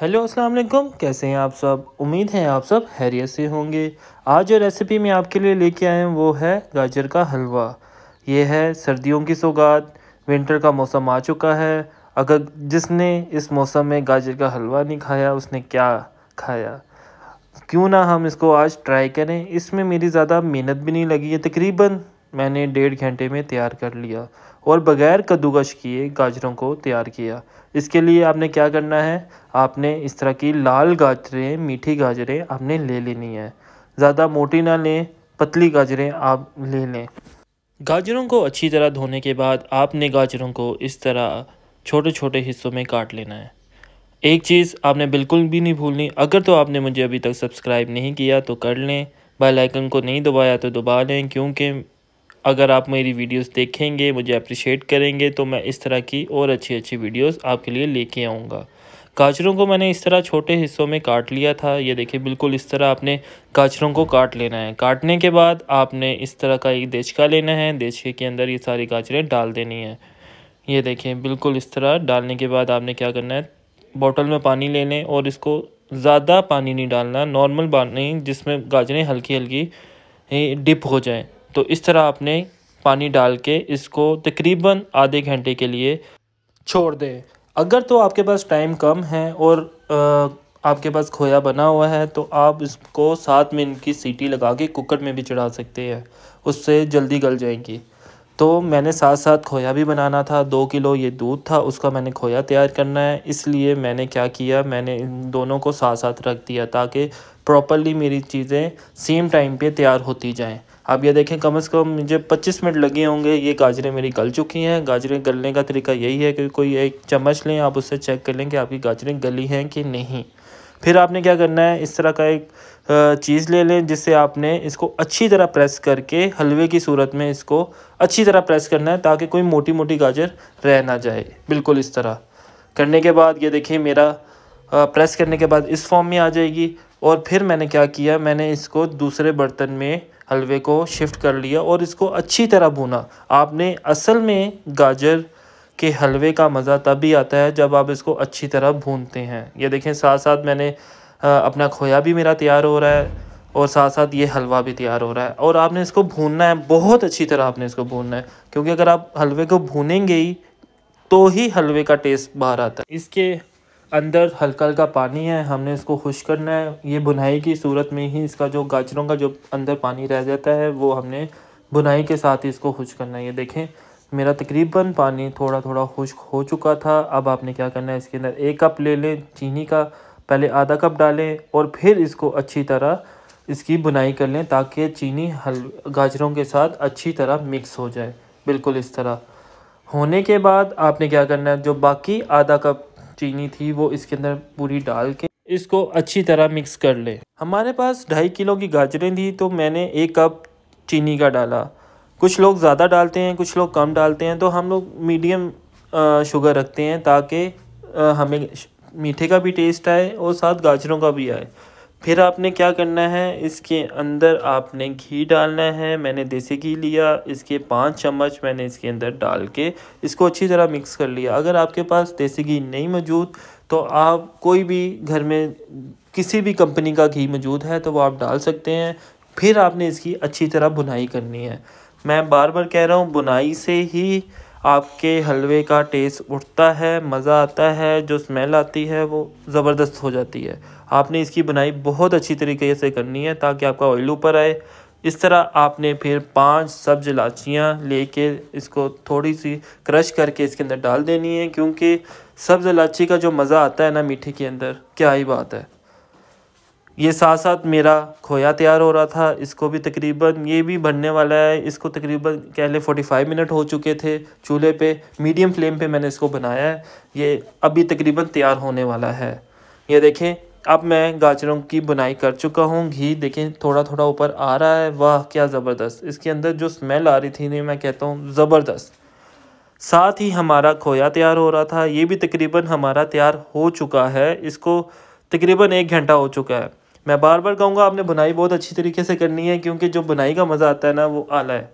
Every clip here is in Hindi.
हेलो अस्सलाम वालेकुम कैसे हैं आप सब उम्मीद है आप सब हैरियत से होंगे आज जो रेसिपी मैं आपके लिए लेके आया हूँ वो है गाजर का हलवा ये है सर्दियों की सौगात विंटर का मौसम आ चुका है अगर जिसने इस मौसम में गाजर का हलवा नहीं खाया उसने क्या खाया क्यों ना हम इसको आज ट्राई करें इसमें मेरी ज़्यादा मेहनत भी नहीं लगी है तकरीबन मैंने डेढ़ घंटे में तैयार कर लिया और बगैर कद्दूकश किए गाजरों को तैयार किया इसके लिए आपने क्या करना है आपने इस तरह की लाल गाजरें मीठी गाजरें आपने ले लेनी है ज़्यादा मोटी ना लें पतली गाजरें आप ले लें गाजरों को अच्छी तरह धोने के बाद आपने गाजरों को इस तरह छोटे छोटे हिस्सों में काट लेना है एक चीज़ आपने बिल्कुल भी नहीं भूलनी अगर तो आपने मुझे अभी तक सब्सक्राइब नहीं किया तो कर लें बेल आइकन को नहीं दबाया तो दबा लें क्योंकि अगर आप मेरी वीडियोस देखेंगे मुझे अप्रिशिएट करेंगे तो मैं इस तरह की और अच्छी अच्छी वीडियोस आपके लिए लेके आऊँगा गाजरों को मैंने इस तरह छोटे हिस्सों में काट लिया था ये देखिए बिल्कुल इस तरह आपने गाजरों को काट लेना है काटने के बाद आपने इस तरह का एक देचका लेना है देचके के अंदर ये सारी गाजरें डाल देनी है ये देखिए बिल्कुल इस तरह डालने के बाद आपने क्या करना है बॉटल में पानी ले लें और इसको ज़्यादा पानी नहीं डालना नॉर्मल पानी जिसमें गाजरें हल्की हल्की डिप हो जाएँ तो इस तरह आपने पानी डाल के इसको तकरीबन आधे घंटे के लिए छोड़ दें अगर तो आपके पास टाइम कम है और आपके पास खोया बना हुआ है तो आप इसको सात मिनट की सीटी लगा के कुकर में भी चढ़ा सकते हैं उससे जल्दी गल जाएंगी तो मैंने साथ साथ खोया भी बनाना था दो किलो ये दूध था उसका मैंने खोया तैयार करना है इसलिए मैंने क्या किया मैंने इन दोनों को साथ साथ रख दिया ताकि प्रॉपरली मेरी चीज़ें सेम टाइम पे तैयार होती जाएं आप ये देखें कम से कम मुझे 25 मिनट लगे होंगे ये गाजरें मेरी गल चुकी हैं गाजरें गलने का तरीका यही है कि कोई एक चम्मच लें आप उससे चेक कर लें कि आपकी गाजरें गली हैं कि नहीं फिर आपने क्या करना है इस तरह का एक चीज़ ले लें जिससे आपने इसको अच्छी तरह प्रेस करके हलवे की सूरत में इसको अच्छी तरह प्रेस करना है ताकि कोई मोटी मोटी गाजर रह ना जाए बिल्कुल इस तरह करने के बाद ये देखिए मेरा प्रेस करने के बाद इस फॉर्म में आ जाएगी और फिर मैंने क्या किया मैंने इसको दूसरे बर्तन में हलवे को शिफ्ट कर लिया और इसको अच्छी तरह भुना आपने असल में गाजर के हलवे का मज़ा तभी आता है जब आप इसको अच्छी तरह भूनते हैं ये देखें साथ साथ मैंने अपना खोया भी मेरा तैयार हो रहा है और साथ साथ ये हलवा भी तैयार हो रहा है और आपने इसको भूनना है बहुत अच्छी तरह आपने इसको भूनना है क्योंकि अगर आप हलवे को भूनेंगे ही तो ही हलवे का टेस्ट बाहर आता है इसके अंदर हल्का हल्का पानी है हमने इसको खुश करना है ये बुनाई की सूरत में ही इसका जो गाजरों का जो अंदर पानी रह जाता है वो हमने बुनाई के साथ ही इसको खुश करना है ये देखें मेरा तकरीबन पानी थोड़ा थोड़ा खुश्क हो चुका था अब आपने क्या करना है इसके अंदर एक कप ले लें चीनी का पहले आधा कप डालें और फिर इसको अच्छी तरह इसकी बुनाई कर लें ताकि चीनी हल गाजरों के साथ अच्छी तरह मिक्स हो जाए बिल्कुल इस तरह होने के बाद आपने क्या करना है जो बाकी आधा कप चीनी थी वो इसके अंदर पूरी डाल के इसको अच्छी तरह मिक्स कर लें हमारे पास ढाई किलो की गाजरें थी तो मैंने एक कप चीनी का डाला कुछ लोग ज़्यादा डालते हैं कुछ लोग कम डालते हैं तो हम लोग मीडियम शुगर रखते हैं ताकि हमें मीठे का भी टेस्ट आए और साथ गाजरों का भी आए फिर आपने क्या करना है इसके अंदर आपने घी डालना है मैंने देसी घी लिया इसके पाँच चम्मच मैंने इसके अंदर डाल के इसको अच्छी तरह मिक्स कर लिया अगर आपके पास देसी घी नहीं मौजूद तो आप कोई भी घर में किसी भी कंपनी का घी मौजूद है तो वो आप डाल सकते हैं फिर आपने इसकी अच्छी तरह बुनाई करनी है मैं बार बार कह रहा हूँ बुनाई से ही आपके हलवे का टेस्ट उठता है मज़ा आता है जो स्मेल आती है वो ज़बरदस्त हो जाती है आपने इसकी बनाई बहुत अच्छी तरीके से करनी है ताकि आपका ऑयल ऊपर आए इस तरह आपने फिर पांच सब्ज इलाचियाँ लेके इसको थोड़ी सी क्रश करके इसके अंदर डाल देनी है क्योंकि सब्ज़ इलाची का जो मज़ा आता है ना मीठे के अंदर क्या ही बात है ये साथ साथ मेरा खोया तैयार हो रहा था इसको भी तकरीबन ये भी बनने वाला है इसको तकरीबन कह लें फोटी फाइव मिनट हो चुके थे चूल्हे पे मीडियम फ्लेम पे मैंने इसको बनाया है ये अभी तकरीबन तैयार होने वाला है ये देखें अब मैं गाजरों की बुनाई कर चुका हूँ घी देखें थोड़ा थोड़ा ऊपर आ रहा है वाह क्या ज़बरदस्त इसके अंदर जो स्मेल आ रही थी नहीं मैं कहता हूँ ज़बरदस्त साथ ही हमारा खोया तैयार हो रहा था ये भी तकरीबन हमारा तैयार हो चुका है इसको तकरीबन एक घंटा हो चुका है मैं बार बार कहूँगा आपने बुनाई बहुत अच्छी तरीके से करनी है क्योंकि जो बुनाई का मज़ा आता है ना वो आला है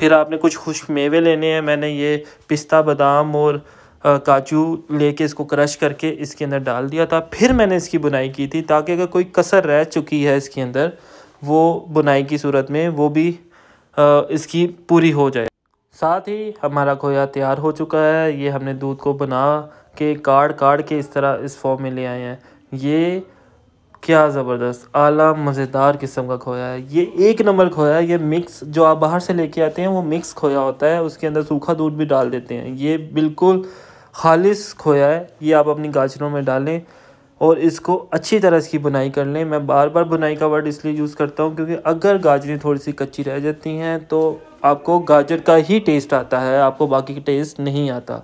फिर आपने कुछ खुश मेवे लेने हैं मैंने ये पिस्ता बादाम और काजू लेके इसको क्रश करके इसके अंदर डाल दिया था फिर मैंने इसकी बुनाई की थी ताकि अगर कोई कसर रह चुकी है इसके अंदर वो बुनाई की सूरत में वो भी इसकी पूरी हो जाए साथ ही हमारा खोया तैयार हो चुका है ये हमने दूध को बना के काट काट के इस तरह इस फॉर्म में ले आए हैं ये क्या ज़बरदस्त आला मज़ेदार किस्म का खोया है ये एक नंबर खोया है ये मिक्स जो आप बाहर से लेके आते हैं वो मिक्स खोया होता है उसके अंदर सूखा दूध भी डाल देते हैं ये बिल्कुल खालिश खोया है ये आप अपनी गाजरों में डालें और इसको अच्छी तरह इसकी बुनाई कर लें मैं बार बार बुनाई का वर्ड इसलिए यूज़ करता हूँ क्योंकि अगर गाजरें थोड़ी सी कच्ची रह जाती हैं तो आपको गाजर का ही टेस्ट आता है आपको बाकी का टेस्ट नहीं आता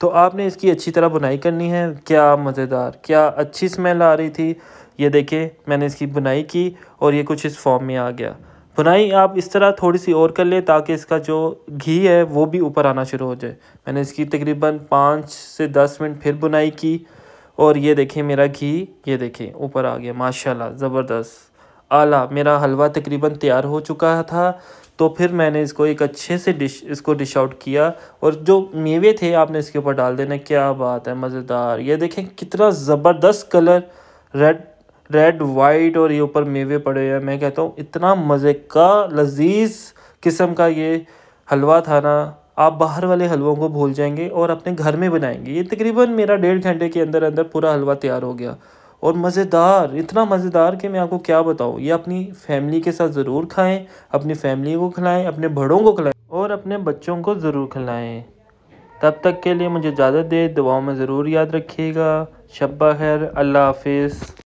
तो आपने इसकी अच्छी तरह बुनाई करनी है क्या मज़ेदार क्या अच्छी स्मेल आ रही थी ये देखें मैंने इसकी बुनाई की और ये कुछ इस फॉर्म में आ गया भुनाई आप इस तरह थोड़ी सी और कर लें ताकि इसका जो घी है वो भी ऊपर आना शुरू हो जाए मैंने इसकी तकरीबन पाँच से दस मिनट फिर बुनाई की और ये देखें मेरा घी ये देखें ऊपर आ गया माशाल्लाह ज़बरदस्त आला मेरा हलवा तकरीबन तैयार हो चुका था तो फिर मैंने इसको एक अच्छे से डिश इसको डिश आउट किया और जो मेवे थे आपने इसके ऊपर डाल देना क्या बात है मज़ेदार ये देखें कितना ज़बरदस्त कलर रेड रेड वाइट और ये ऊपर मेवे पड़े हुए हैं मैं कहता हूँ इतना मज़े का लजीज किस्म का ये हलवा था ना आप बाहर वाले हलवों को भूल जाएंगे और अपने घर में बनाएंगे ये तकरीबन मेरा डेढ़ घंटे के अंदर अंदर पूरा हलवा तैयार हो गया और मज़ेदार इतना मज़ेदार कि मैं आपको क्या बताऊँ ये अपनी फैमिली के साथ ज़रूर खाएँ अपनी फैमिली को खिलाएँ अपने बड़ों को खिलाएँ और अपने बच्चों को ज़रूर खिलाएँ तब तक के लिए मुझे इजाज़त दे दुआओं में ज़रूर याद रखिएगा शब्बा खैर अल्लाह हाफिज़